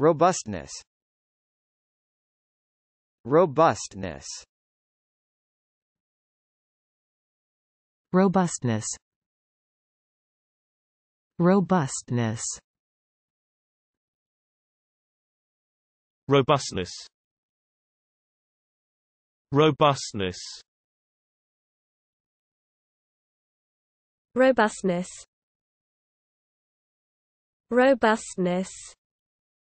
Robustness Robustness Robustness Robustness Robustness Robustness Robustness Robustness